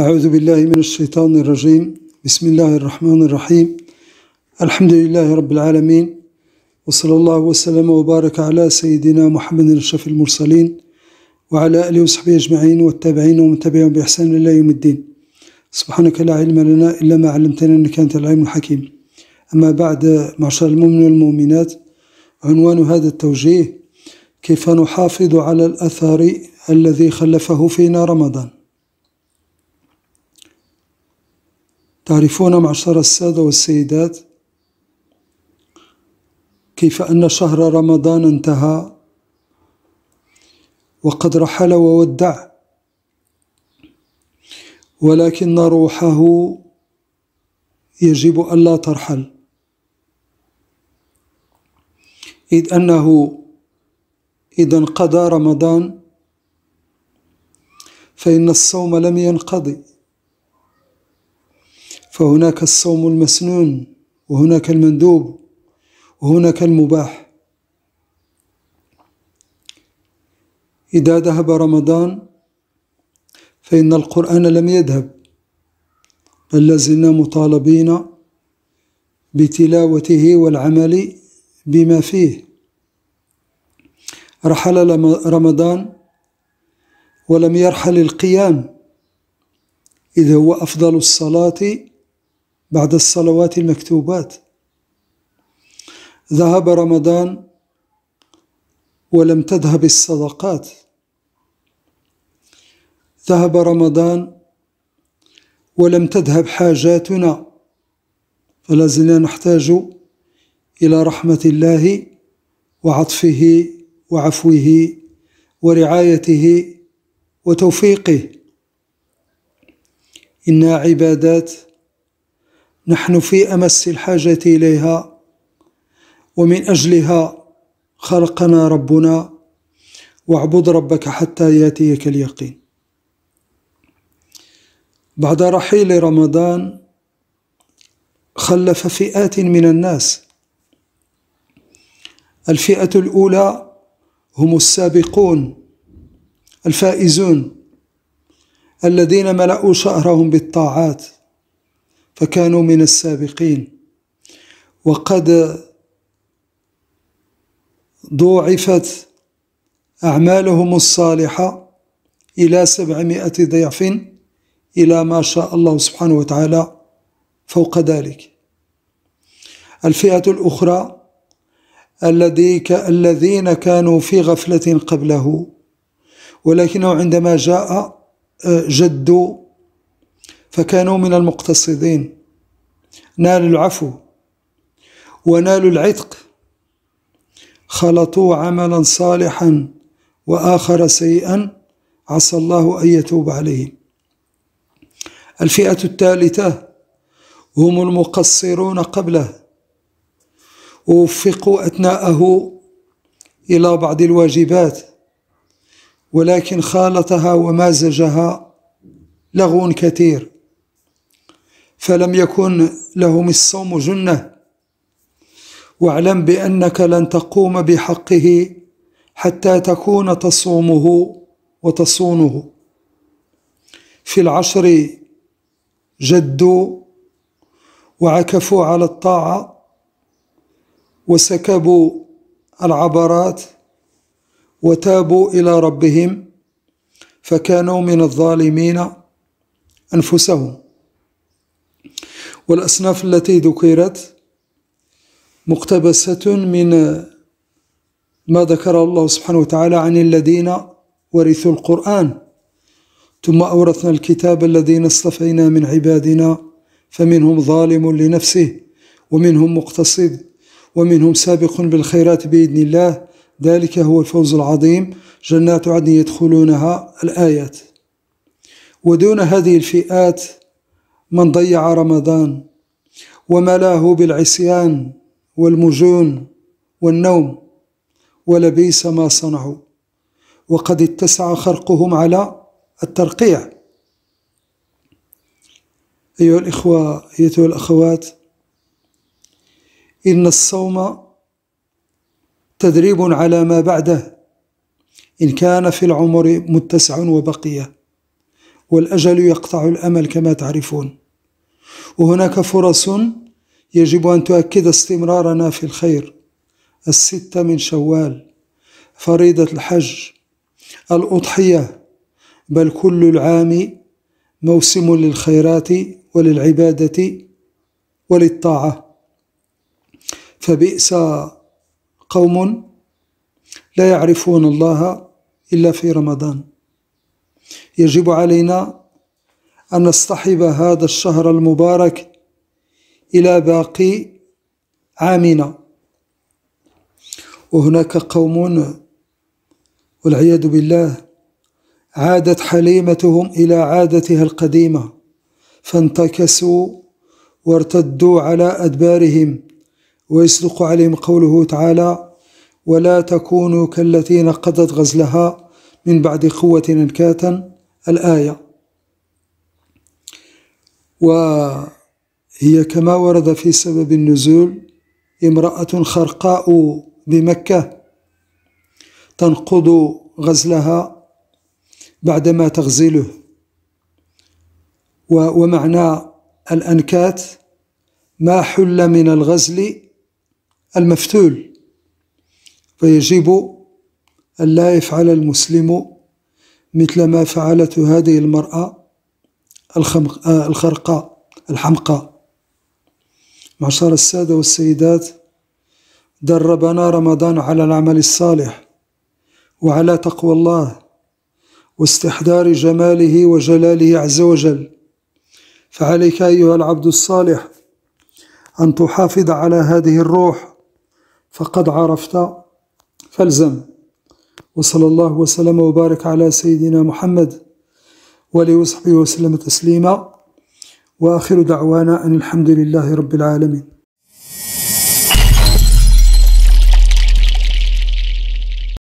أعوذ بالله من الشيطان الرجيم بسم الله الرحمن الرحيم الحمد لله رب العالمين وصلى الله وسلم وبارك على سيدنا محمد أشرف المرسلين وعلى آله وصحبه أجمعين والتابعين ومن تبعهم بإحسان إلى يوم الدين سبحانك لا علم لنا إلا ما علمتنا إنك أنت العلم الحكيم أما بعد معشر المؤمن والمؤمنات عنوان هذا التوجيه كيف نحافظ على الأثر الذي خلفه فينا رمضان تعرفون معشر السادة والسيدات كيف أن شهر رمضان انتهى وقد رحل وودع ولكن روحه يجب ألا ترحل إذ أنه إذا انقضى رمضان فإن الصوم لم ينقضي فهناك الصوم المسنون وهناك المندوب وهناك المباح إذا ذهب رمضان فإن القرآن لم يذهب بل لازلنا مطالبين بتلاوته والعمل بما فيه رحل رمضان ولم يرحل القيام إذ هو أفضل الصلاة بعد الصلوات المكتوبات ذهب رمضان ولم تذهب الصدقات ذهب رمضان ولم تذهب حاجاتنا فلازلنا نحتاج إلى رحمة الله وعطفه وعفوه ورعايته وتوفيقه إنها عبادات نحن في امس الحاجه اليها ومن اجلها خلقنا ربنا واعبد ربك حتى ياتيك اليقين بعد رحيل رمضان خلف فئات من الناس الفئه الاولى هم السابقون الفائزون الذين ملأوا شهرهم بالطاعات فكانوا من السابقين وقد ضوعفت أعمالهم الصالحة إلى سبعمائة ضعف إلى ما شاء الله سبحانه وتعالى فوق ذلك الفئة الأخرى الذين كانوا في غفلة قبله ولكنه عندما جاء آه، جدوا فكانوا من المقتصدين نالوا العفو ونالوا العتق خلطوا عملا صالحا وآخر سيئا عسى الله أن يتوب عليهم الفئة الثالثة هم المقصرون قبله ووفقوا أثناءه إلى بعض الواجبات ولكن خالطها ومازجها لغو كثير فلم يكن لهم الصوم جنة واعلم بأنك لن تقوم بحقه حتى تكون تصومه وتصونه في العشر جدوا وعكفوا على الطاعة وسكبوا العبرات وتابوا إلى ربهم فكانوا من الظالمين أنفسهم والأصناف التي ذكرت مقتبسة من ما ذكره الله سبحانه وتعالى عن الذين ورثوا القرآن ثم أورثنا الكتاب الذين اصطفينا من عبادنا فمنهم ظالم لنفسه ومنهم مقتصد ومنهم سابق بالخيرات بإذن الله ذلك هو الفوز العظيم جنات عدن يدخلونها الآيات ودون هذه الفئات من ضيع رمضان وملاه بالعصيان والمجون والنوم ولبيس ما صنعوا وقد اتسع خرقهم على الترقيع أيها الإخوة أيتها الأخوات إن الصوم تدريب على ما بعده إن كان في العمر متسع وبقيه والأجل يقطع الأمل كما تعرفون وهناك فرص يجب أن تؤكد استمرارنا في الخير الستة من شوال فريضة الحج الأضحية بل كل العام موسم للخيرات وللعبادة وللطاعة فبئس قوم لا يعرفون الله إلا في رمضان يجب علينا أن نصطحب هذا الشهر المبارك إلى باقي عامنا وهناك قوم والعياذ بالله عادت حليمتهم إلى عادتها القديمة فانتكسوا وارتدوا على أدبارهم ويصدق عليهم قوله تعالى ولا تكونوا كالتي نقضت غزلها من بعد قوة انكاتا الآية وهي كما ورد في سبب النزول امرأة خرقاء بمكة تنقض غزلها بعدما تغزله ومعنى الأنكات ما حل من الغزل المفتول فيجب أن لا يفعل المسلم مثل ما فعلت هذه المرأة الخمق آه، الخرقاء الحمقاء معشر السادة والسيدات دربنا رمضان على العمل الصالح وعلى تقوى الله واستحضار جماله وجلاله عز وجل فعليك أيها العبد الصالح أن تحافظ على هذه الروح فقد عرفت فالزم وصلى الله وسلم وبارك على سيدنا محمد وآله وصحبه وسلم تسليما وآخر دعوانا أن الحمد لله رب العالمين